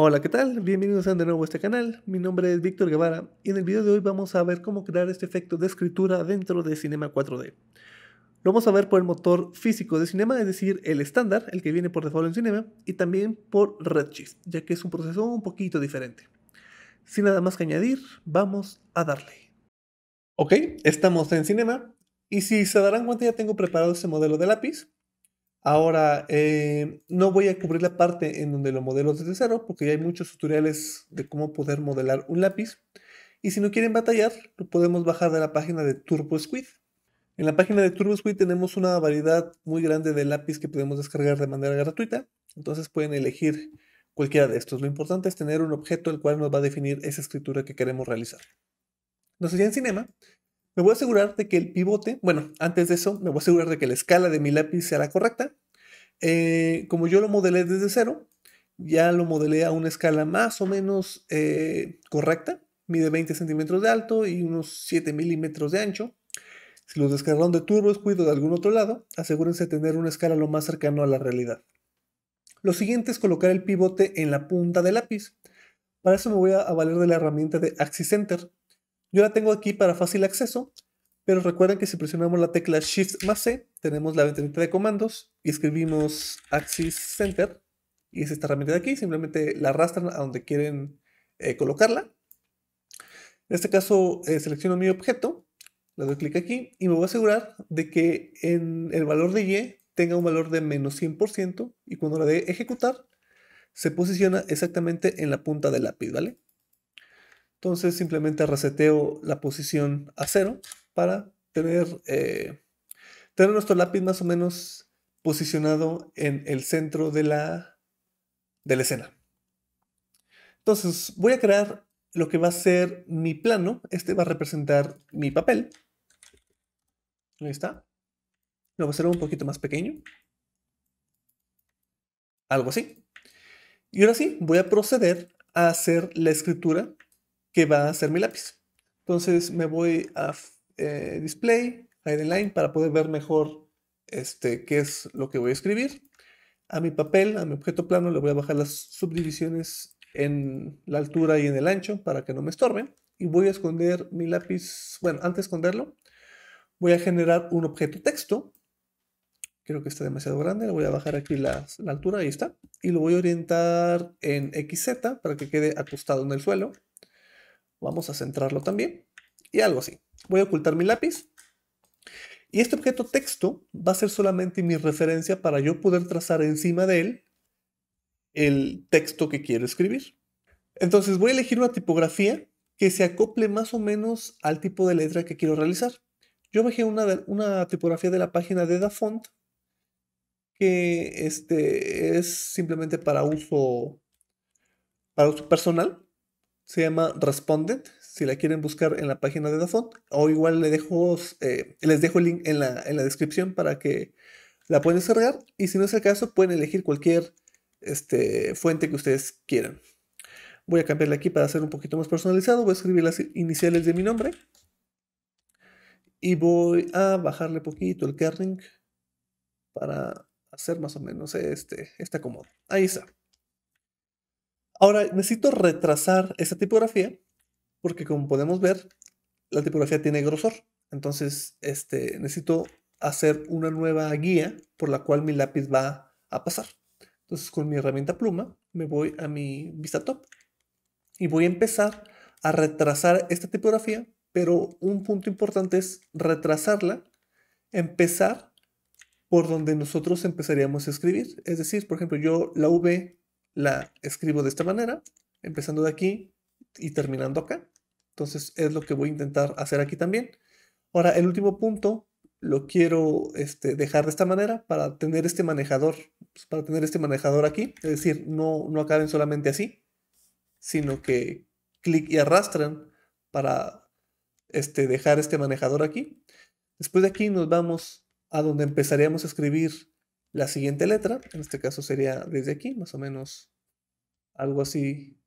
Hola, ¿qué tal? Bienvenidos de nuevo a este canal. Mi nombre es Víctor Guevara y en el video de hoy vamos a ver cómo crear este efecto de escritura dentro de Cinema 4D. Lo vamos a ver por el motor físico de Cinema, es decir, el estándar, el que viene por default en Cinema, y también por Redshift, ya que es un proceso un poquito diferente. Sin nada más que añadir, vamos a darle. Ok, estamos en Cinema y si se darán cuenta ya tengo preparado este modelo de lápiz. Ahora, eh, no voy a cubrir la parte en donde lo modelo desde cero, porque ya hay muchos tutoriales de cómo poder modelar un lápiz. Y si no quieren batallar, lo podemos bajar de la página de TurboSquid. En la página de TurboSquid tenemos una variedad muy grande de lápiz que podemos descargar de manera gratuita. Entonces pueden elegir cualquiera de estos. Lo importante es tener un objeto el cual nos va a definir esa escritura que queremos realizar. Nos ya en Cinema me voy a asegurar de que el pivote, bueno, antes de eso, me voy a asegurar de que la escala de mi lápiz sea la correcta. Eh, como yo lo modelé desde cero, ya lo modelé a una escala más o menos eh, correcta. Mide 20 centímetros de alto y unos 7 milímetros de ancho. Si los descargaron de turbo cuido de algún otro lado, asegúrense de tener una escala lo más cercano a la realidad. Lo siguiente es colocar el pivote en la punta del lápiz. Para eso me voy a valer de la herramienta de Axis Center. Yo la tengo aquí para fácil acceso, pero recuerden que si presionamos la tecla Shift más C, tenemos la ventanita de comandos y escribimos Axis Center. Y es esta herramienta de aquí, simplemente la arrastran a donde quieren eh, colocarla. En este caso, eh, selecciono mi objeto, le doy clic aquí y me voy a asegurar de que en el valor de Y tenga un valor de menos 100% y cuando la dé ejecutar, se posiciona exactamente en la punta del lápiz, ¿vale? Entonces simplemente reseteo la posición a cero para tener, eh, tener nuestro lápiz más o menos posicionado en el centro de la, de la escena. Entonces voy a crear lo que va a ser mi plano. Este va a representar mi papel. Ahí está. Lo voy a hacer un poquito más pequeño. Algo así. Y ahora sí, voy a proceder a hacer la escritura que va a ser mi lápiz. Entonces me voy a eh, Display, Line, para poder ver mejor este, qué es lo que voy a escribir. A mi papel, a mi objeto plano, le voy a bajar las subdivisiones en la altura y en el ancho para que no me estorben. Y voy a esconder mi lápiz, bueno, antes de esconderlo, voy a generar un objeto texto. Creo que está demasiado grande, le voy a bajar aquí la, la altura, ahí está. Y lo voy a orientar en XZ para que quede acostado en el suelo. Vamos a centrarlo también. Y algo así. Voy a ocultar mi lápiz. Y este objeto texto va a ser solamente mi referencia para yo poder trazar encima de él el texto que quiero escribir. Entonces voy a elegir una tipografía que se acople más o menos al tipo de letra que quiero realizar. Yo bajé una, una tipografía de la página de DaFont que este, es simplemente para uso, para uso personal se llama Respondent, si la quieren buscar en la página de Dafont, o igual eh, les dejo, el link en la, descripción para que la puedan descargar, y si no es el caso, pueden elegir cualquier este, fuente que ustedes quieran. Voy a cambiarle aquí para hacer un poquito más personalizado, voy a escribir las iniciales de mi nombre, y voy a bajarle poquito el kerning para hacer más o menos este, este Ahí está. Ahora, necesito retrasar esta tipografía porque como podemos ver, la tipografía tiene grosor. Entonces, este, necesito hacer una nueva guía por la cual mi lápiz va a pasar. Entonces, con mi herramienta pluma, me voy a mi vista top y voy a empezar a retrasar esta tipografía, pero un punto importante es retrasarla, empezar por donde nosotros empezaríamos a escribir. Es decir, por ejemplo, yo la V la escribo de esta manera, empezando de aquí y terminando acá. Entonces es lo que voy a intentar hacer aquí también. Ahora, el último punto lo quiero este, dejar de esta manera para tener este manejador, pues, para tener este manejador aquí, es decir, no, no acaben solamente así, sino que clic y arrastran para este, dejar este manejador aquí. Después de aquí nos vamos a donde empezaríamos a escribir la siguiente letra, en este caso sería desde aquí, más o menos algo así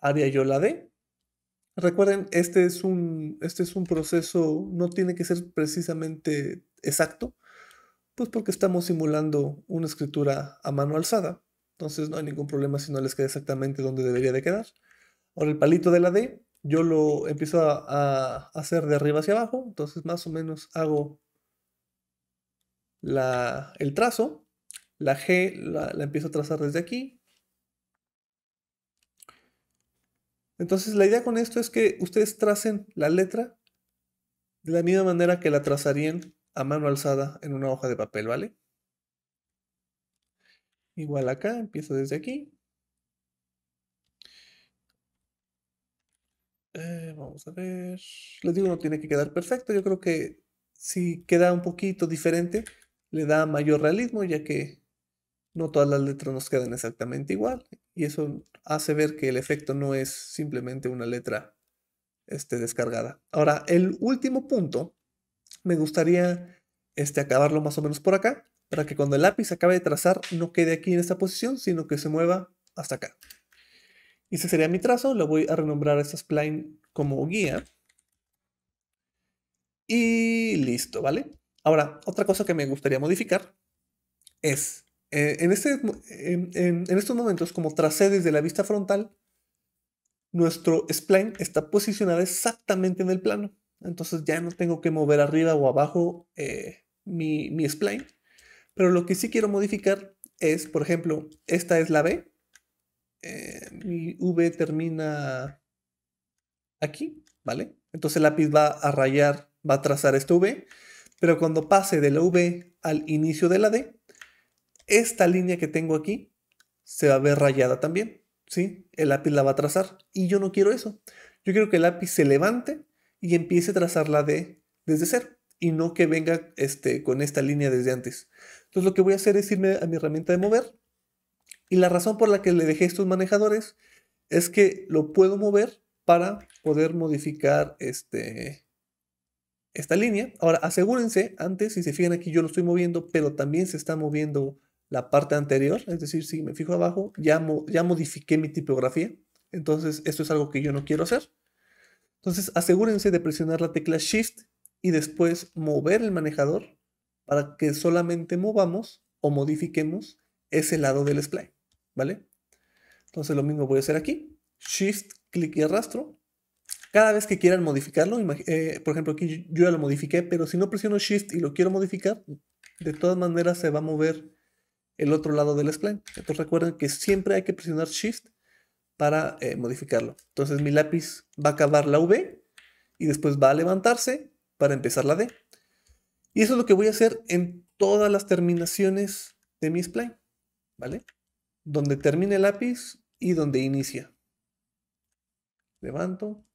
haría yo la D. Recuerden, este es un, este es un proceso, no tiene que ser precisamente exacto, pues porque estamos simulando una escritura a mano alzada. Entonces no hay ningún problema si no les queda exactamente donde debería de quedar. Ahora el palito de la D, yo lo empiezo a, a hacer de arriba hacia abajo, entonces más o menos hago el trazo, la G la, empiezo a trazar desde aquí. Entonces la idea con esto es que ustedes tracen la letra de la misma manera que la trazarían a mano alzada en una hoja de papel, ¿vale? Igual acá, empiezo desde aquí. Eh, vamos a ver. Les digo, no tiene que quedar perfecto. Yo creo que si queda un poquito diferente, le da mayor realismo, ya que no todas las letras nos quedan exactamente igual. Y eso hace ver que el efecto no es simplemente una letra este, descargada. Ahora, el último punto, me gustaría este, acabarlo más o menos por acá, para que cuando el lápiz acabe de trazar no quede aquí en esta posición, sino que se mueva hasta acá. Y ese sería mi trazo, lo voy a renombrar a esta spline como guía. Y listo, ¿vale? Ahora, otra cosa que me gustaría modificar es, eh, este, en, estos momentos, como tracé desde la vista frontal, nuestro spline está posicionado exactamente en el plano. Entonces ya no tengo que mover arriba o abajo eh, mi, spline. Pero lo que sí quiero modificar es, por ejemplo, esta es la B. Eh, mi V termina aquí, ¿vale? Entonces el lápiz va a rayar, va a trazar este V. Pero cuando pase de la V al inicio de la D, esta línea que tengo aquí se va a ver rayada también. ¿sí? El lápiz la va a trazar y yo no quiero eso. Yo quiero que el lápiz se levante y empiece a trazar la D desde cero y no que venga este, con esta línea desde antes. Entonces lo que voy a hacer es irme a mi herramienta de mover y la razón por la que le dejé estos manejadores es que lo puedo mover para poder modificar este, esta línea. Ahora, asegúrense, antes, si se fijan aquí, yo lo estoy moviendo, pero también se está moviendo la parte anterior. Es decir, si me fijo abajo, ya, ya modifiqué mi tipografía. Entonces, esto es algo que yo no quiero hacer. Entonces, asegúrense de presionar la tecla Shift y después mover el manejador para que solamente movamos o modifiquemos ese lado del display, ¿vale? Entonces lo mismo voy a hacer aquí, Shift, clic y arrastro, cada vez que quieran modificarlo, eh, por ejemplo, aquí yo ya lo modifiqué, pero si no presiono Shift y lo quiero modificar, de todas maneras se va a mover el otro lado del spline. Entonces recuerden que siempre hay que presionar Shift para eh, modificarlo. Entonces mi lápiz va a acabar la V y después va a levantarse para empezar la D. Y eso es lo que voy a hacer en todas las terminaciones de mi spline, ¿vale? Donde termine el lápiz y donde inicia. Levanto,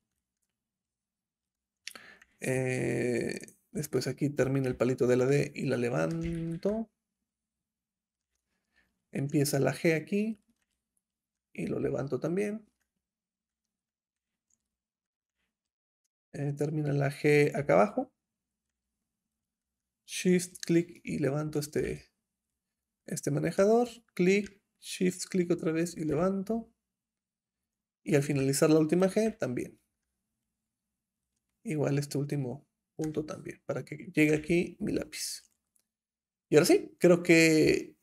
eh, después aquí termina el palito de la D y la levanto. Empieza la G aquí y lo levanto también. Eh, termina la G acá abajo. Shift, clic y levanto este, este manejador. Clic, Shift, clic otra vez y levanto. Y al finalizar la última G también igual este último punto también, para que llegue aquí mi lápiz. Y ahora sí, creo que,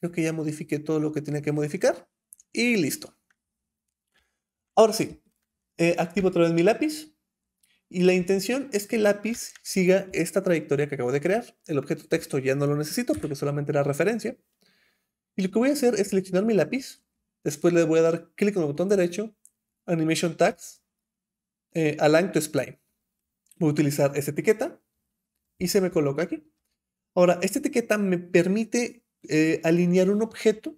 creo que ya modifiqué todo lo que tenía que modificar y listo. Ahora sí, eh, activo otra vez mi lápiz y la intención es que el lápiz siga esta trayectoria que acabo de crear. El objeto texto ya no lo necesito porque solamente era referencia. Y lo que voy a hacer es seleccionar mi lápiz, después le voy a dar clic en el botón derecho, Animation Tags, eh, Align to Spline voy a utilizar esta etiqueta y se me coloca aquí. Ahora, esta etiqueta me permite eh, alinear un objeto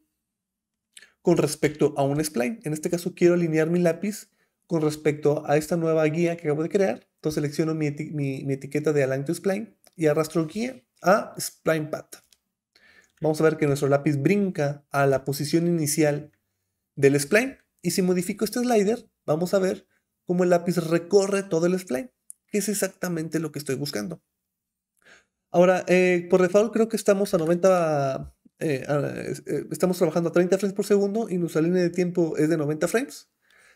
con respecto a un spline. En este caso quiero alinear mi lápiz con respecto a esta nueva guía que acabo de crear. Entonces selecciono mi, etiqueta de Align to Spline y arrastro guía a Spline Path. Vamos a ver que nuestro lápiz brinca a la posición inicial del spline. Y si modifico este slider, vamos a ver cómo el lápiz recorre todo el spline es exactamente lo que estoy buscando. Ahora, eh, por default creo que estamos a 90, eh, eh, estamos trabajando a 30 frames por segundo y nuestra línea de tiempo es de 90 frames.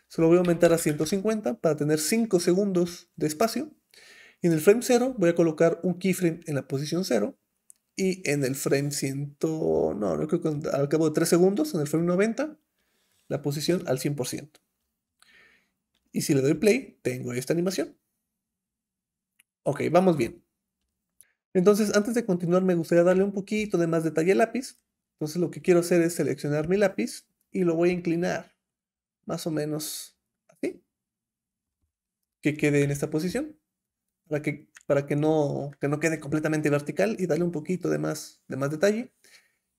Solo voy a aumentar a 150 para tener 5 segundos de espacio. Y en el frame 0 voy a colocar un keyframe en la posición 0. Y en el frame 100, no creo que al cabo de 3 segundos, en el frame 90, la posición al 100%. Y si le doy play, tengo esta animación. Ok, vamos bien. Entonces, antes de continuar, me gustaría darle un poquito de más detalle al lápiz. Entonces, lo que quiero hacer es seleccionar mi lápiz y lo voy a inclinar más o menos así. Que quede en esta posición. Para que, para que, no, no quede completamente vertical y darle un poquito de más, de más detalle.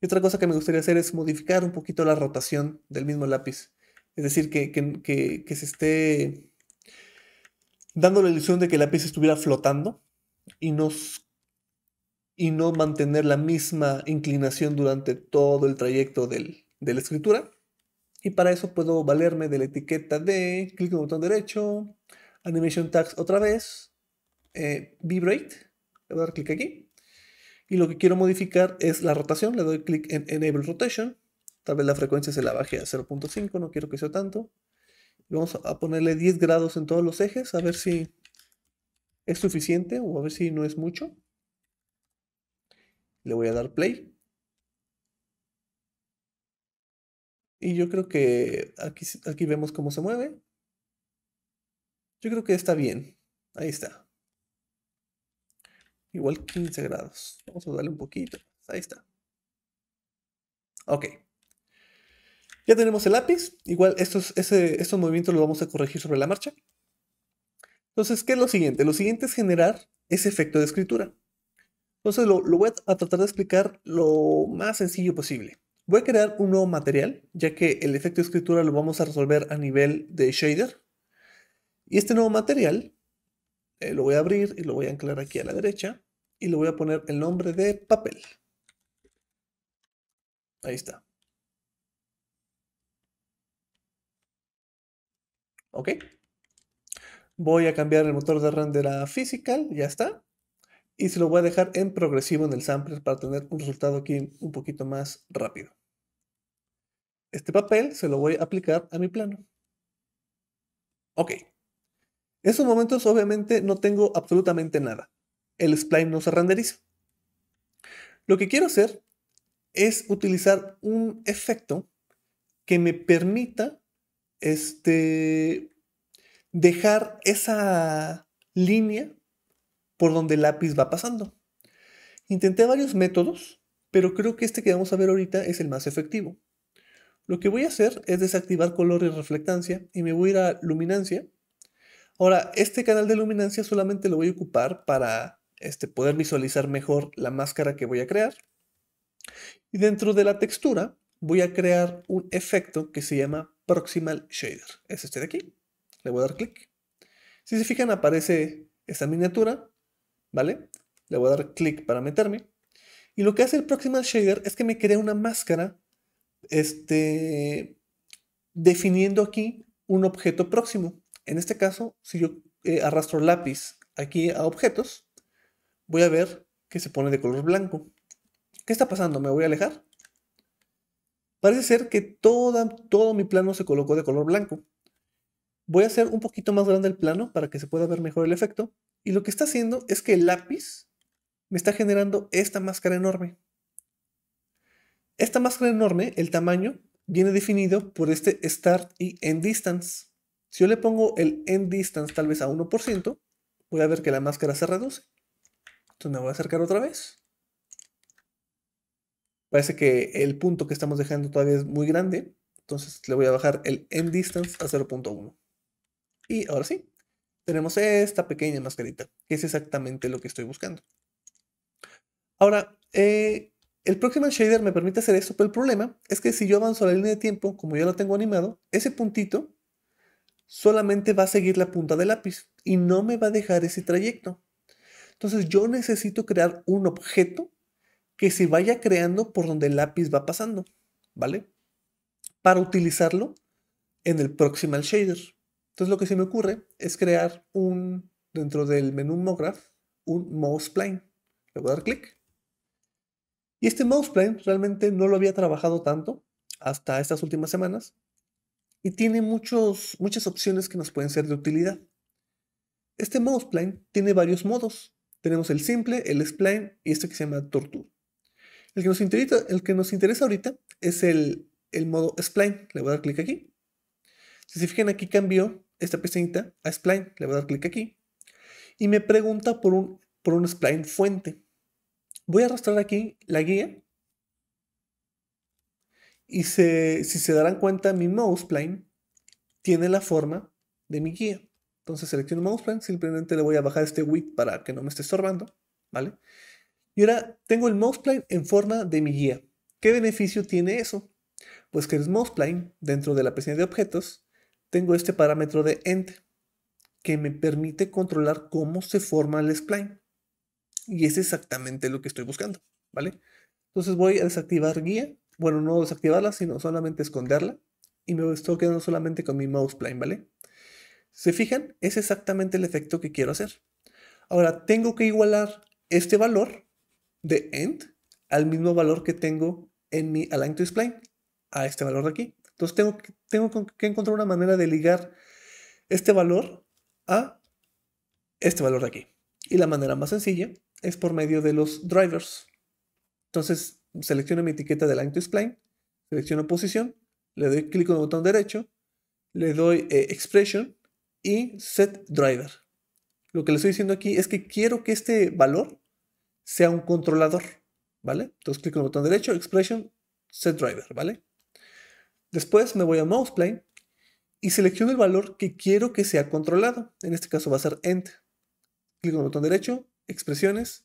Y otra cosa que me gustaría hacer es modificar un poquito la rotación del mismo lápiz. Es decir, que, que se esté dando la ilusión de que la pieza estuviera flotando y no, y mantener la misma inclinación durante todo el trayecto del, de la escritura. Y para eso puedo valerme de la etiqueta de clic en botón derecho, Animation Tags otra vez, eh, Vibrate, le voy a dar clic aquí. Y lo que quiero modificar es la rotación, le doy clic en Enable Rotation. Tal vez la frecuencia se la baje a 0.5, no quiero que sea tanto. Vamos a ponerle 10 grados en todos los ejes, a ver si es suficiente o a ver si no es mucho. Le voy a dar play. Y yo creo que aquí, aquí vemos cómo se mueve. Yo creo que está bien. Ahí está. Igual 15 grados. Vamos a darle un poquito. Ahí está. Ok. Ya tenemos el lápiz, igual estos, estos movimientos los vamos a corregir sobre la marcha. Entonces, ¿qué es lo siguiente? Lo siguiente es generar ese efecto de escritura. Entonces, lo, voy a tratar de explicar lo más sencillo posible. Voy a crear un nuevo material, ya que el efecto de escritura lo vamos a resolver a nivel de shader. Y este nuevo material eh, lo voy a abrir y lo voy a anclar aquí a la derecha y le voy a poner el nombre de papel. Ahí está. ¿Ok? Voy a cambiar el motor de render a physical, ya está. Y se lo voy a dejar en progresivo en el sampler para tener un resultado aquí un poquito más rápido. Este papel se lo voy a aplicar a mi plano. Ok. En estos momentos obviamente no tengo absolutamente nada. El spline no se renderiza. Lo que quiero hacer es utilizar un efecto que me permita este, dejar esa línea por donde el lápiz va pasando. Intenté varios métodos, pero creo que este que vamos a ver ahorita es el más efectivo. Lo que voy a hacer es desactivar color y reflectancia y me voy a ir a luminancia. Ahora, este canal de luminancia solamente lo voy a ocupar para este, poder visualizar mejor la máscara que voy a crear. Y dentro de la textura, voy a crear un efecto que se llama Proximal Shader. Es este de aquí. Le voy a dar clic. Si se fijan, aparece esta miniatura, ¿vale? Le voy a dar clic para meterme. Y lo que hace el Proximal Shader es que me crea una máscara, este, definiendo aquí un objeto próximo. En este caso, si yo eh, arrastro lápiz aquí a objetos, voy a ver que se pone de color blanco. ¿Qué está pasando? ¿Me voy a alejar? Parece ser que todo mi plano se colocó de color blanco. Voy a hacer un poquito más grande el plano para que se pueda ver mejor el efecto. Y lo que está haciendo es que el lápiz me está generando esta máscara enorme. Esta máscara enorme, el tamaño, viene definido por este start y end distance. Si yo le pongo el end distance tal vez a 1%, voy a ver que la máscara se reduce. Entonces me voy a acercar otra vez. Parece que el punto que estamos dejando todavía es muy grande. Entonces le voy a bajar el end distance a 0.1. Y ahora sí, tenemos esta pequeña mascarita, que es exactamente lo que estoy buscando. Ahora, eh, el próximo shader me permite hacer esto, pero el problema es que si yo avanzo la línea de tiempo, como ya lo tengo animado, ese puntito solamente va a seguir la punta del lápiz y no me va a dejar ese trayecto. Entonces yo necesito crear un objeto que se vaya creando por donde el lápiz va pasando, ¿vale? Para utilizarlo en el Proximal Shader. Entonces lo que se me ocurre es crear un, dentro del menú MoGraph, un mouse plane. Le voy a dar clic. Y este mouse plane realmente no lo había trabajado tanto hasta estas últimas semanas y tiene muchos, muchas opciones que nos pueden ser de utilidad. Este mouse plane tiene varios modos. Tenemos el simple, el spline y este que se llama torture. El que nos interesa, el que nos interesa ahorita es el, modo spline. Le voy a dar clic aquí. Si se fijan aquí cambió esta pestañita a spline. Le voy a dar clic aquí. Y me pregunta por un, por un spline fuente. Voy a arrastrar aquí la guía. Y si se darán cuenta, mi mouse spline tiene la forma de mi guía. Entonces selecciono mouse spline. simplemente le voy a bajar este width para que no me esté estorbando, ¿vale? Y ahora tengo el mousepline en forma de mi guía. ¿Qué beneficio tiene eso? Pues que el mousepline dentro de la presencia de objetos, tengo este parámetro de end, que me permite controlar cómo se forma el spline. Y es exactamente lo que estoy buscando, ¿vale? Entonces voy a desactivar guía, bueno, no desactivarla, sino solamente esconderla. Y me estoy quedando solamente con mi mousepline ¿vale? ¿Se fijan? Es exactamente el efecto que quiero hacer. Ahora, tengo que igualar este valor de end al mismo valor que tengo en mi align to explain a este valor de aquí. Entonces tengo, tengo que encontrar una manera de ligar este valor a este valor de aquí. Y la manera más sencilla es por medio de los drivers. Entonces selecciono mi etiqueta de align to explain selecciono posición, le doy clic con el botón derecho, le doy eh, expression y set driver. Lo que le estoy diciendo aquí es que quiero que este valor sea un controlador, ¿vale? Entonces clic en el botón derecho, Expression, Set Driver, ¿vale? Después me voy a Mouseplane y selecciono el valor que quiero que sea controlado. En este caso va a ser End. Clic en el botón derecho, Expresiones,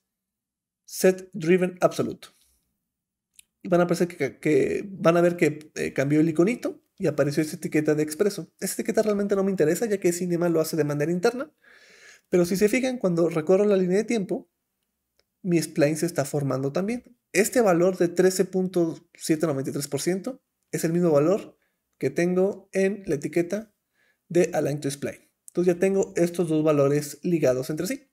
Set Driven Absolute. Y van a, que, van a ver que eh, cambió el iconito y apareció esta etiqueta de expreso. Esta etiqueta realmente no me interesa ya que Cinema lo hace de manera interna. Pero si se fijan, cuando recorro la línea de tiempo, mi spline se está formando también. Este valor de 13.793% es el mismo valor que tengo en la etiqueta de Align to Spline. Entonces ya tengo estos dos valores ligados entre sí.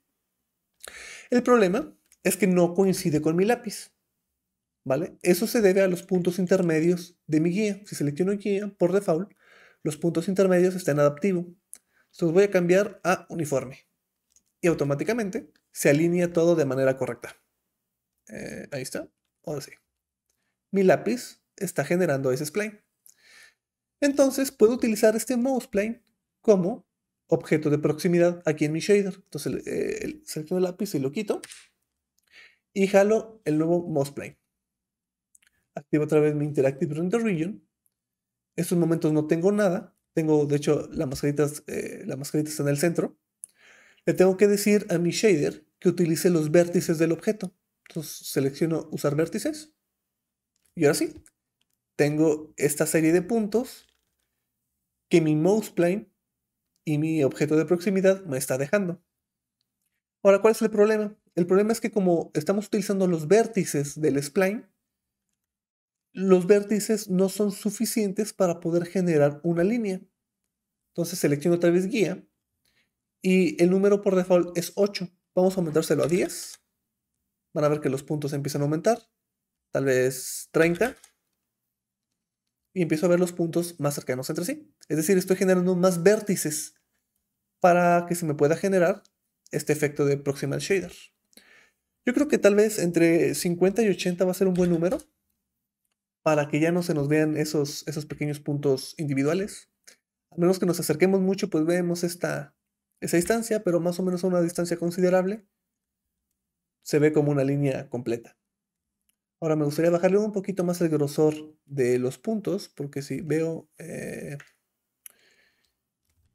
El problema es que no coincide con mi lápiz. ¿Vale? Eso se debe a los puntos intermedios de mi guía. Si selecciono guía, por default, los puntos intermedios están adaptivos. Entonces voy a cambiar a uniforme. Y automáticamente se alinea todo de manera correcta. Eh, ahí está. Ahora sí. Mi lápiz está generando ese spline. Entonces puedo utilizar este mouse plane como objeto de proximidad aquí en mi shader. Entonces eh, el selecciono el lápiz y lo quito. Y jalo el nuevo mouse plane. Activo otra vez mi Interactive Render Region. En Estos momentos no tengo nada. Tengo, de hecho, la eh, la mascarita está en el centro le tengo que decir a mi shader que utilice los vértices del objeto. Entonces selecciono usar vértices. Y ahora sí, tengo esta serie de puntos que mi mouse y mi objeto de proximidad me está dejando. Ahora, ¿cuál es el problema? El problema es que como estamos utilizando los vértices del spline, los vértices no son suficientes para poder generar una línea. Entonces selecciono otra vez guía y el número por default es 8. Vamos a aumentárselo a 10. Van a ver que los puntos empiezan a aumentar. Tal vez 30. Y empiezo a ver los puntos más cercanos entre sí. Es decir, estoy generando más vértices para que se me pueda generar este efecto de proximal shader. Yo creo que tal vez entre 50 y 80 va a ser un buen número para que ya no se nos vean esos, esos pequeños puntos individuales. A menos que nos acerquemos mucho, pues vemos esta, esa distancia, pero más o menos una distancia considerable, se ve como una línea completa. Ahora me gustaría bajarle un poquito más el grosor de los puntos, porque si veo... Eh,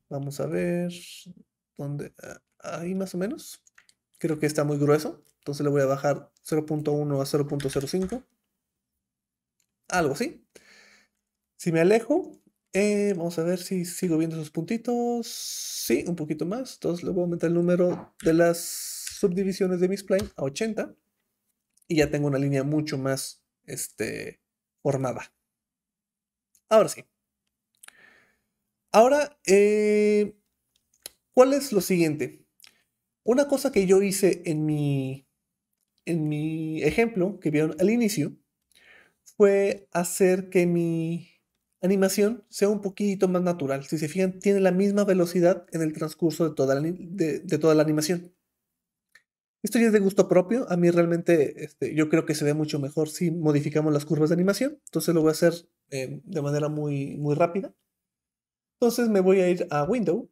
vamos a ver... ¿Dónde? Ah, ahí más o menos. Creo que está muy grueso. Entonces le voy a bajar 0.1 a 0.05. Algo así. Si me alejo, eh, vamos a ver si sigo viendo esos puntitos. Sí, un poquito más. Entonces le voy a aumentar el número de las subdivisiones de mis spline a 80. Y ya tengo una línea mucho más este, formada. Ahora sí. Ahora, eh, ¿cuál es lo siguiente? Una cosa que yo hice en mi, en mi ejemplo que vieron al inicio fue hacer que mi animación sea un poquito más natural. Si se fijan, tiene la misma velocidad en el transcurso de toda la, de, toda la animación. Esto ya es de gusto propio. A mí realmente este, yo creo que se ve mucho mejor si modificamos las curvas de animación. Entonces lo voy a hacer eh, de manera muy, muy rápida. Entonces me voy a ir a Window.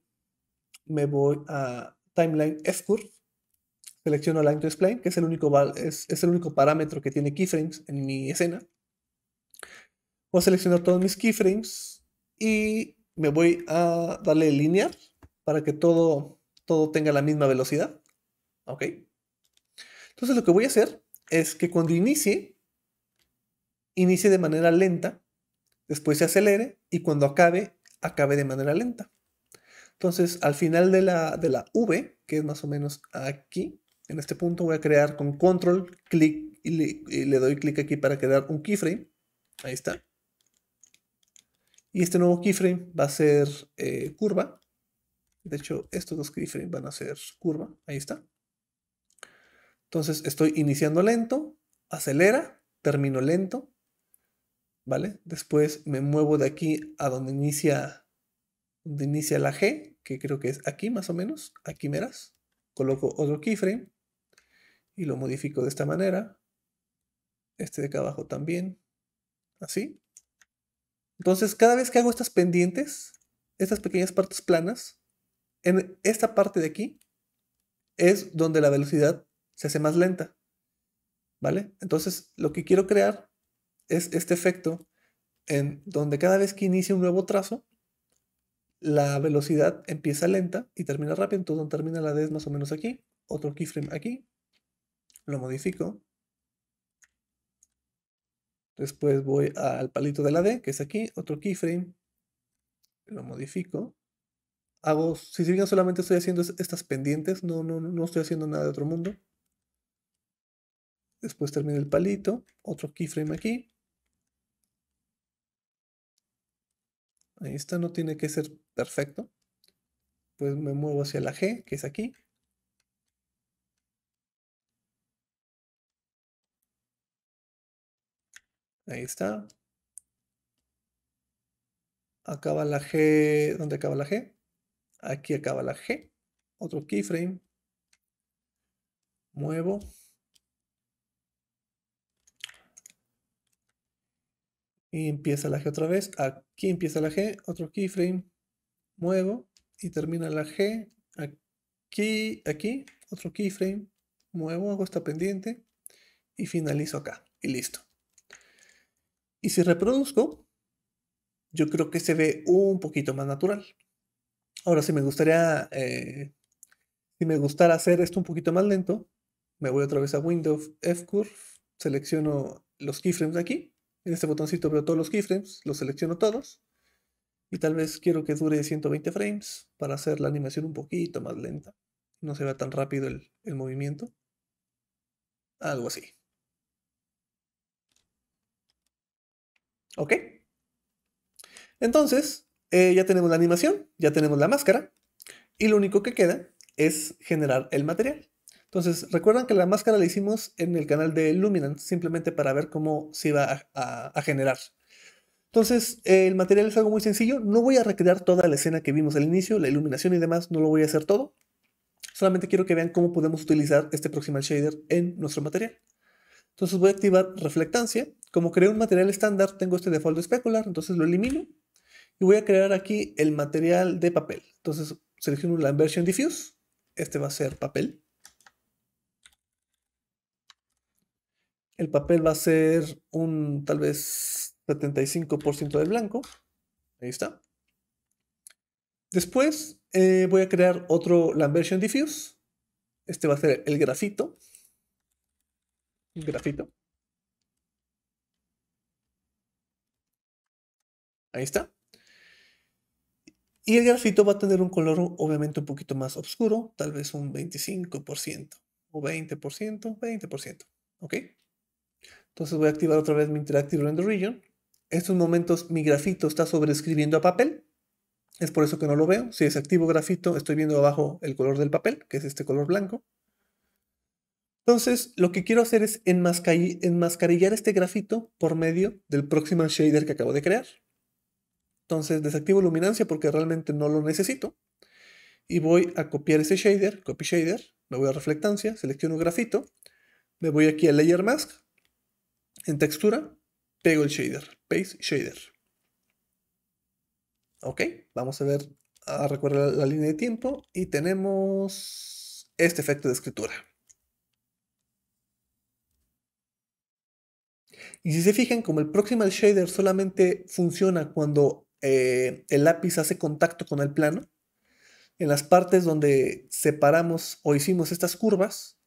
Me voy a Timeline F-Curve. Selecciono Line to Explain, que es el único, es el único parámetro que tiene keyframes en mi escena. Voy a seleccionar todos mis keyframes y me voy a darle linear para que todo, todo tenga la misma velocidad. ¿Ok? Entonces lo que voy a hacer es que cuando inicie, inicie de manera lenta, después se acelere y cuando acabe, acabe de manera lenta. Entonces al final de la, de la V, que es más o menos aquí, en este punto voy a crear con control, clic y le doy clic aquí para crear un keyframe. Ahí está. Y este nuevo keyframe va a ser eh, curva. De hecho, estos dos keyframes van a ser curva. Ahí está. Entonces, estoy iniciando lento, acelera, termino lento. ¿Vale? Después me muevo de aquí a donde inicia, inicia la G, que creo que es aquí más o menos. Aquí verás. Coloco otro keyframe y lo modifico de esta manera. Este de acá abajo también. Así. Entonces, cada vez que hago estas pendientes, estas pequeñas partes planas, en esta parte de aquí es donde la velocidad se hace más lenta. ¿Vale? Entonces, lo que quiero crear es este efecto en donde cada vez que inicia un nuevo trazo, la velocidad empieza lenta y termina rápido. Entonces, donde termina la D es más o menos aquí. Otro keyframe aquí. Lo modifico. Después voy al palito de la D, que es aquí, otro keyframe. Lo modifico. Hago, si se fijan, solamente estoy haciendo estas pendientes, no, no, no estoy haciendo nada de otro mundo. Después termino el palito, otro keyframe aquí. Ahí está, no tiene que ser perfecto. Pues me muevo hacia la G, que es aquí. Ahí está. Acaba la G. ¿Dónde acaba la G? Aquí acaba la G. Otro keyframe. Muevo. Y empieza la G otra vez. Aquí empieza la G. Otro keyframe. Muevo. Y termina la G. Aquí, aquí. Otro keyframe. Muevo. Hago esta pendiente. Y finalizo acá. Y listo. Y si reproduzco, yo creo que se ve un poquito más natural. Ahora, si me gustaría, eh, si me gustara hacer esto un poquito más lento, me voy otra vez a Windows F-Curve, selecciono los keyframes de aquí, en este botoncito veo todos los keyframes, los selecciono todos, y tal vez quiero que dure 120 frames para hacer la animación un poquito más lenta, no se vea tan rápido el movimiento, algo así. ¿Ok? Entonces, eh, ya tenemos la animación, ya tenemos la máscara, y lo único que queda es generar el material. Entonces, recuerdan que la máscara la hicimos en el canal de Luminance, simplemente para ver cómo se iba a, generar. Entonces, el material es algo muy sencillo. No voy a recrear toda la escena que vimos al inicio, la iluminación y demás, no lo voy a hacer todo. Solamente quiero que vean cómo podemos utilizar este Proximal Shader en nuestro material. Entonces voy a activar Reflectancia como creé un material estándar, tengo este default de especular, entonces lo elimino y voy a crear aquí el material de papel. Entonces selecciono la inversion diffuse, este va a ser papel. El papel va a ser un tal vez 75% de blanco. Ahí está. Después eh, voy a crear otro Lambertian Diffuse. Este va a ser el grafito. Grafito. Ahí está. Y el grafito va a tener un color obviamente un poquito más oscuro, tal vez un 25% o 20%, 20%. ¿Ok? Entonces voy a activar otra vez mi Interactive Render Region. En estos momentos mi grafito está sobreescribiendo a papel. Es por eso que no lo veo. Si desactivo grafito, estoy viendo abajo el color del papel, que es este color blanco. Entonces, lo que quiero hacer es enmascarillar este grafito por medio del próximo Shader que acabo de crear. Entonces desactivo luminancia porque realmente no lo necesito. Y voy a copiar ese shader, copy shader, me voy a reflectancia, selecciono grafito, me voy aquí a layer mask, en textura, pego el shader, paste shader. Ok, vamos a ver, a recorrer la línea de tiempo y tenemos este efecto de escritura. Y si se fijan, como el proximal shader solamente funciona cuando eh, el lápiz hace contacto con el plano, en las partes donde separamos o hicimos estas curvas,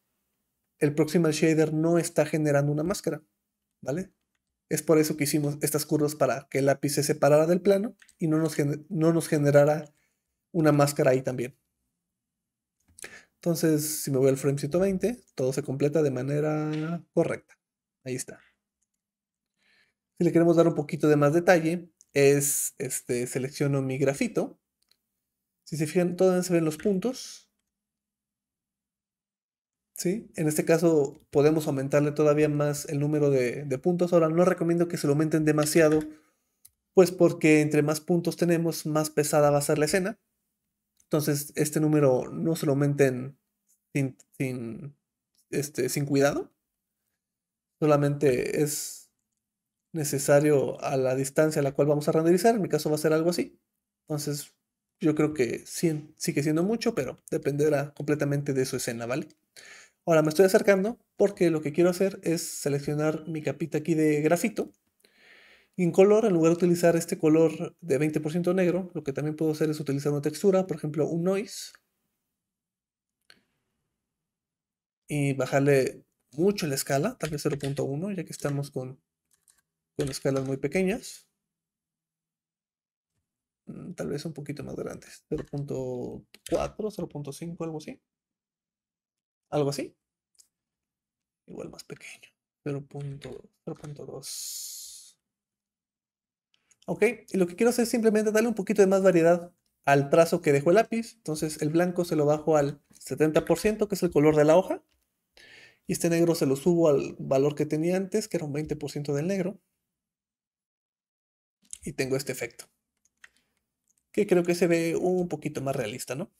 el Proximal Shader no está generando una máscara, ¿vale? Es por eso que hicimos estas curvas para que el lápiz se separara del plano y no nos, no nos generara una máscara ahí también. Entonces, si me voy al frame 120, todo se completa de manera correcta. Ahí está. Si le queremos dar un poquito de más detalle, es, este, selecciono mi grafito. Si se fijan, todavía se ven los puntos. ¿Sí? En este caso podemos aumentarle todavía más el número de, puntos. Ahora no recomiendo que se lo aumenten demasiado, pues porque entre más puntos tenemos, más pesada va a ser la escena. Entonces, este número no se lo aumenten sin, este, sin cuidado. Solamente es necesario a la distancia a la cual vamos a renderizar. En mi caso va a ser algo así. Entonces, yo creo que sigue siendo mucho, pero dependerá completamente de su escena, ¿vale? Ahora me estoy acercando porque lo que quiero hacer es seleccionar mi capita aquí de grafito. en color, en lugar de utilizar este color de 20% negro, lo que también puedo hacer es utilizar una textura, por ejemplo un noise. Y bajarle mucho la escala, tal vez 0.1, ya que estamos con con escalas muy pequeñas, mm, tal vez un poquito más grandes, 0.4, 0.5, algo así. Algo así. Igual más pequeño, 0.2. Ok, y lo que quiero hacer es simplemente darle un poquito de más variedad al trazo que dejó el lápiz. Entonces el blanco se lo bajo al 70%, que es el color de la hoja. Y este negro se lo subo al valor que tenía antes, que era un 20% del negro y tengo este efecto. Que creo que se ve un poquito más realista, ¿no?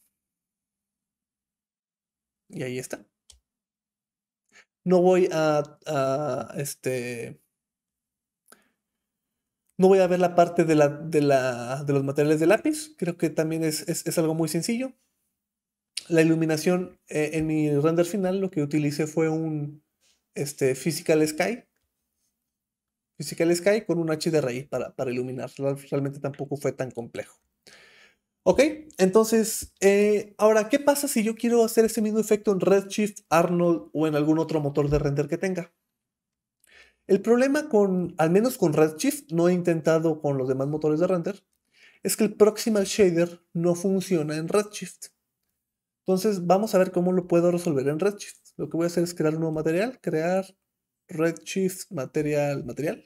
Y ahí está. No voy a, este... No voy a ver la parte de, la, de, la, de los materiales de lápiz. Creo que también es, es, algo muy sencillo. La iluminación eh, en mi render final lo que utilicé fue un este, Physical Sky Physical Sky con un H raíz para, para iluminar. Realmente tampoco fue tan complejo. Ok, entonces, eh, ahora, ¿qué pasa si yo quiero hacer ese mismo efecto en Redshift, Arnold o en algún otro motor de render que tenga? El problema con, al menos con Redshift, no he intentado con los demás motores de render, es que el Proximal Shader no funciona en Redshift. Entonces, vamos a ver cómo lo puedo resolver en Redshift. Lo que voy a hacer es crear un nuevo material, crear Redshift Material Material.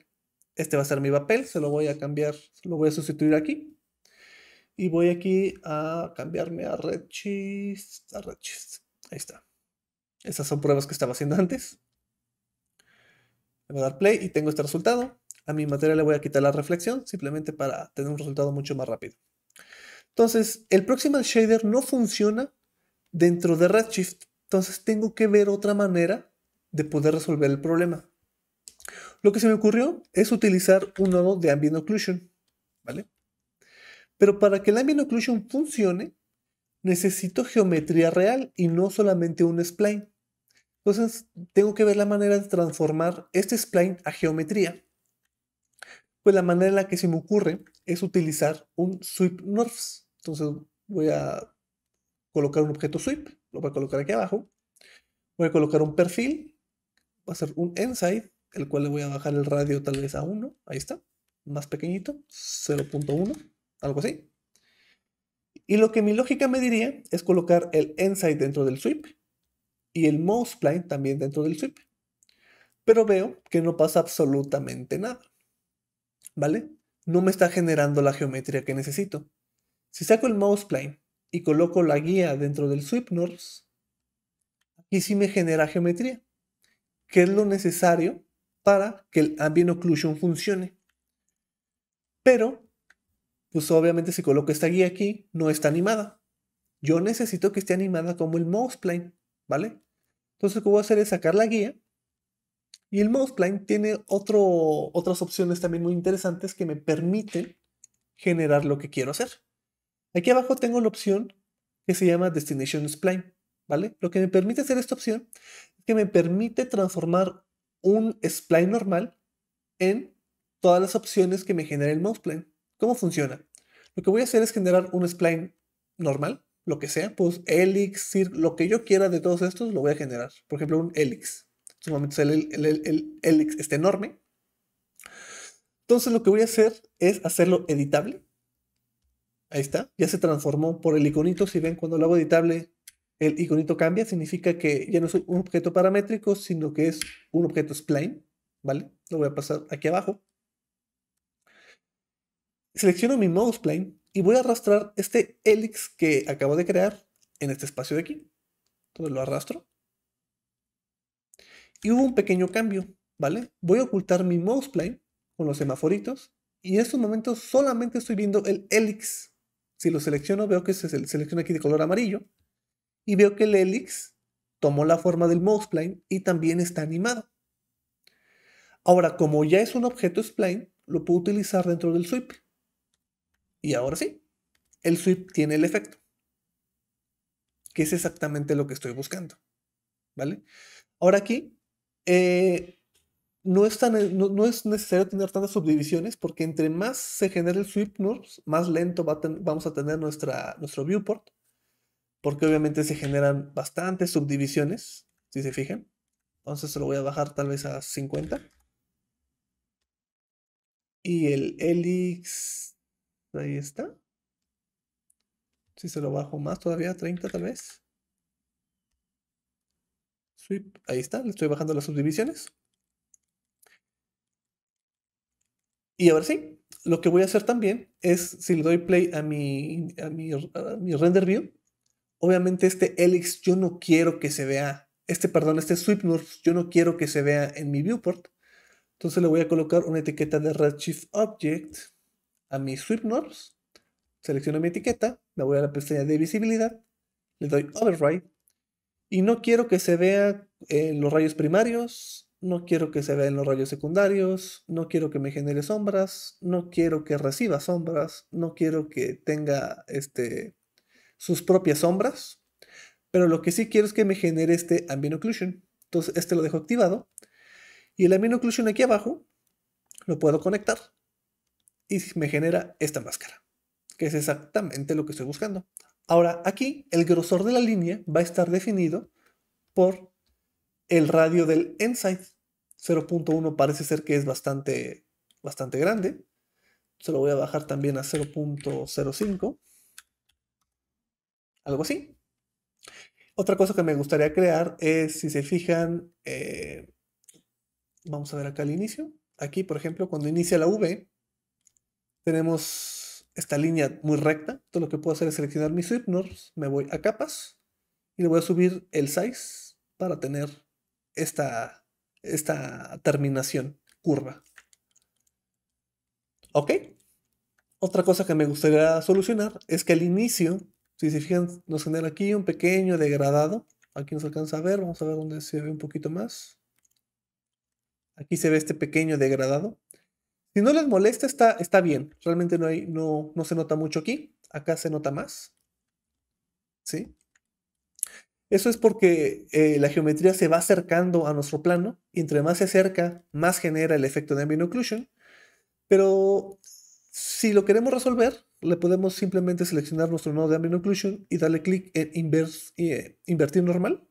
Este va a ser mi papel, se lo voy a cambiar, lo voy a sustituir aquí. Y voy aquí a cambiarme a Redshift, a Redshift. Ahí está. Estas son pruebas que estaba haciendo antes. Le voy a dar play y tengo este resultado. A mi material le voy a quitar la reflexión, simplemente para tener un resultado mucho más rápido. Entonces, el Proximal Shader no funciona dentro de Redshift. Entonces tengo que ver otra manera de poder resolver el problema. Lo que se me ocurrió es utilizar un nodo de ambient occlusion, ¿vale? Pero para que el ambient occlusion funcione, necesito geometría real y no solamente un spline. Entonces, tengo que ver la manera de transformar este spline a geometría. Pues la manera en la que se me ocurre es utilizar un sweep norths. Entonces, voy a colocar un objeto sweep, lo voy a colocar aquí abajo. Voy a colocar un perfil va a ser un Inside, el cual le voy a bajar el radio tal vez a 1, ahí está, más pequeñito, 0.1, algo así. Y lo que mi lógica me diría es colocar el Inside dentro del sweep y el mouse plane también dentro del sweep. Pero veo que no pasa absolutamente nada. ¿Vale? No me está generando la geometría que necesito. Si saco el plane y coloco la guía dentro del sweep north, aquí sí me genera geometría que es lo necesario para que el ambient occlusion funcione. Pero, pues obviamente si coloco esta guía aquí, no está animada. Yo necesito que esté animada como el mouse plane, ¿vale? Entonces lo que voy a hacer es sacar la guía y el mouse plane tiene otro, otras opciones también muy interesantes que me permiten generar lo que quiero hacer. Aquí abajo tengo la opción que se llama Destination Spline. ¿vale? Lo que me permite hacer esta opción es que me permite transformar un spline normal en todas las opciones que me genera el mouse plane ¿Cómo funciona? Lo que voy a hacer es generar un spline normal, lo que sea, pues elixir, lo que yo quiera de todos estos lo voy a generar. Por ejemplo, un elix. En su este momento el, el, está enorme. Entonces lo que voy a hacer es hacerlo editable. Ahí está, ya se transformó por el iconito. Si ven, cuando lo hago editable, el iconito cambia, significa que ya no es un objeto paramétrico, sino que es un objeto spline, ¿vale? Lo voy a pasar aquí abajo. Selecciono mi mouse plane y voy a arrastrar este helix que acabo de crear en este espacio de aquí. Entonces lo arrastro. Y hubo un pequeño cambio, ¿vale? Voy a ocultar mi mouse plane con los semaforitos y en estos momentos solamente estoy viendo el helix. Si lo selecciono veo que se selecciona aquí de color amarillo y veo que el Helix tomó la forma del mouse spline y también está animado. Ahora, como ya es un objeto spline, lo puedo utilizar dentro del sweep. Y ahora sí, el sweep tiene el efecto, que es exactamente lo que estoy buscando. ¿Vale? Ahora aquí, eh, no, es no, es necesario tener tantas subdivisiones, porque entre más se genere el sweep más lento vamos a tener nuestra, nuestro viewport porque obviamente se generan bastantes subdivisiones, si se fijan. Entonces se lo voy a bajar tal vez a 50. Y el elix, ahí está. Si se lo bajo más todavía, a 30 tal vez. Sweep, ahí está, le estoy bajando las subdivisiones. Y ahora sí, lo que voy a hacer también es, si le doy play a mi, a mi, a mi render view, obviamente este Helix yo no quiero que se vea, este, perdón, este Sweep yo no quiero que se vea en mi viewport. Entonces le voy a colocar una etiqueta de Redshift Object a mi Sweep Selecciono mi etiqueta, Me voy a la pestaña de visibilidad, le doy Override. Y no quiero que se vea en los rayos primarios, no quiero que se vea en los rayos secundarios, no quiero que me genere sombras, no quiero que reciba sombras, no quiero que tenga este, sus propias sombras, pero lo que sí quiero es que me genere este ambient occlusion. Entonces este lo dejo activado y el ambient occlusion aquí abajo lo puedo conectar y me genera esta máscara, que es exactamente lo que estoy buscando. Ahora aquí el grosor de la línea va a estar definido por el radio del inside. 0.1 parece ser que es bastante, bastante grande. Se lo voy a bajar también a 0.05 algo así. Otra cosa que me gustaría crear es, si se fijan, eh, vamos a ver acá al inicio. Aquí, por ejemplo, cuando inicia la V, tenemos esta línea muy recta. todo lo que puedo hacer es seleccionar mis sweeteners, me voy a capas y le voy a subir el size para tener esta, esta terminación curva. ¿Ok? Otra cosa que me gustaría solucionar es que al inicio si se fijan, nos genera aquí un pequeño degradado. Aquí nos alcanza a ver, vamos a ver dónde se ve un poquito más. Aquí se ve este pequeño degradado. Si no les molesta, está, está bien. Realmente no, hay, no, no se nota mucho aquí. Acá se nota más. ¿Sí? Eso es porque eh, la geometría se va acercando a nuestro plano y entre más se acerca, más genera el efecto de ambient occlusion. Pero si lo queremos resolver, le podemos simplemente seleccionar nuestro nodo de Ambient Occlusion y darle clic en eh, invertir normal.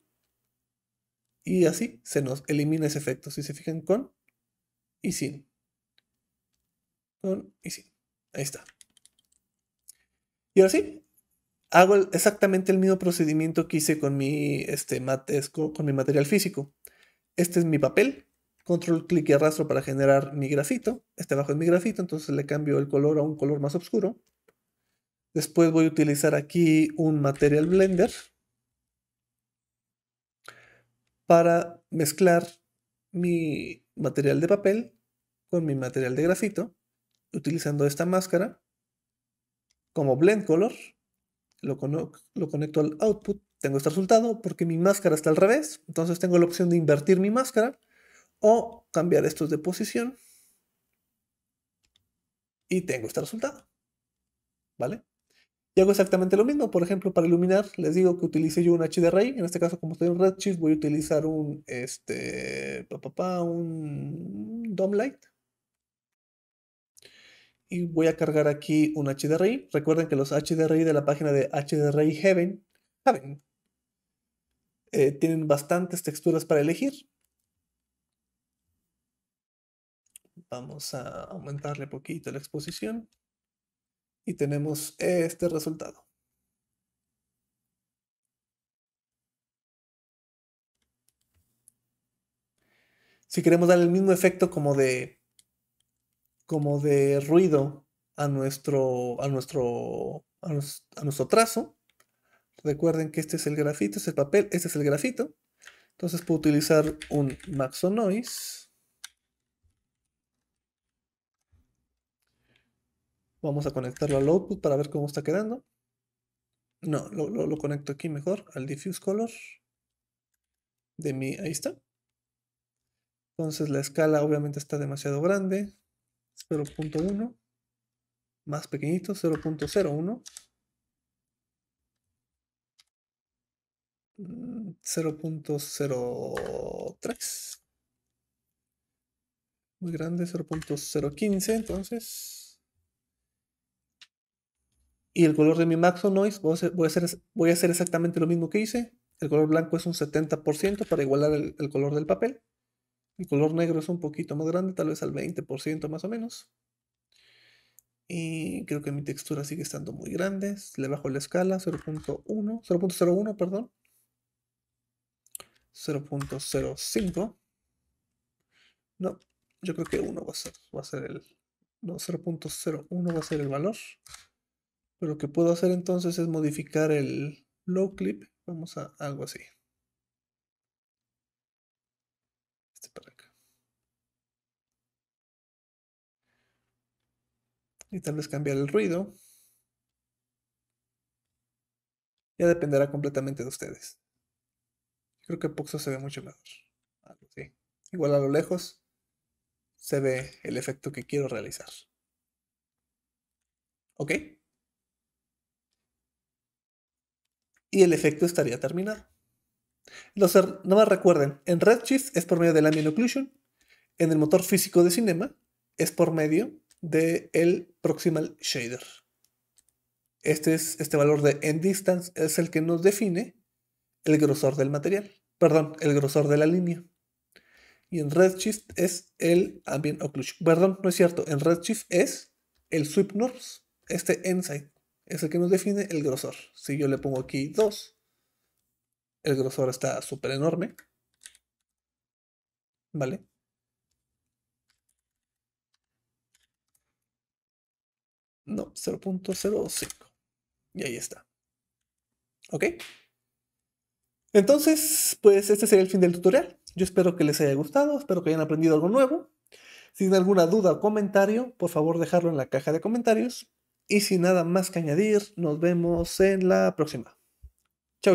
Y así se nos elimina ese efecto. Si se fijan con y sin. Con y sin. Ahí está. Y ahora sí, hago exactamente el mismo procedimiento que hice con mi, este, matesco, con mi material físico. Este es mi papel. Control, clic y arrastro para generar mi grafito. Este abajo es mi grafito, entonces le cambio el color a un color más oscuro. Después voy a utilizar aquí un Material Blender para mezclar mi material de papel con mi material de grafito utilizando esta máscara como blend color lo, lo, conecto al output tengo este resultado porque mi máscara está al revés entonces tengo la opción de invertir mi máscara o cambiar estos de posición y tengo este resultado vale y hago exactamente lo mismo. Por ejemplo, para iluminar, les digo que utilice yo un HDRI. En este caso, como estoy en Redshift, voy a utilizar un, este, pa, un Light. Y voy a cargar aquí un HDRI. Recuerden que los HDRI de la página de HDRI Heaven, eh, tienen bastantes texturas para elegir. Vamos a aumentarle poquito la exposición y tenemos este resultado. Si queremos dar el mismo efecto como de, como de ruido a nuestro, a, nuestro, a, nuestro trazo, recuerden que este es el grafito, este es el papel, este es el grafito. Entonces puedo utilizar un Maxonoise. Vamos a conectarlo al output para ver cómo está quedando. No, lo, conecto aquí mejor, al diffuse color de mi, ahí está. Entonces la escala obviamente está demasiado grande, 0.1, más pequeñito, 0.01. 0.03 mm, muy grande 0.015 entonces y el color de mi Maxo Noise, voy a, hacer, voy, a hacer, exactamente lo mismo que hice. El color blanco es un 70% para igualar el, color del papel. El color negro es un poquito más grande, tal vez al 20% más o menos. Y creo que mi textura sigue estando muy grande. Le bajo la escala 0.01, perdón. 0.05. No, yo creo que 1 va va a ser el... No, 0.01 va a ser el valor. Pero lo que puedo hacer entonces es modificar el low clip. Vamos a algo así. Este para acá. Y tal vez cambiar el ruido. Ya dependerá completamente de ustedes. Creo que Poxo se ve mucho mejor. Igual a lo lejos se ve el efecto que quiero realizar. ¿Ok? y el efecto estaría terminado. Er, no más recuerden, en Redshift es por medio del ambient occlusion, en el motor físico de Cinema es por medio del proximal shader. Este, es, este valor de end distance es el que nos define el grosor del material, perdón, el grosor de la línea. Y en Redshift es el ambient occlusion. Perdón, no es cierto, en Redshift es el sweep norms, este insight es el que nos define el grosor. Si yo le pongo aquí 2, el grosor está súper enorme. ¿Vale? No, 0.05. Y ahí está. ¿Ok? Entonces, pues este sería el fin del tutorial. Yo espero que les haya gustado, espero que hayan aprendido algo nuevo. Si tienen alguna duda o comentario, por favor dejarlo en la caja de comentarios. Y sin nada más que añadir, nos vemos en la próxima.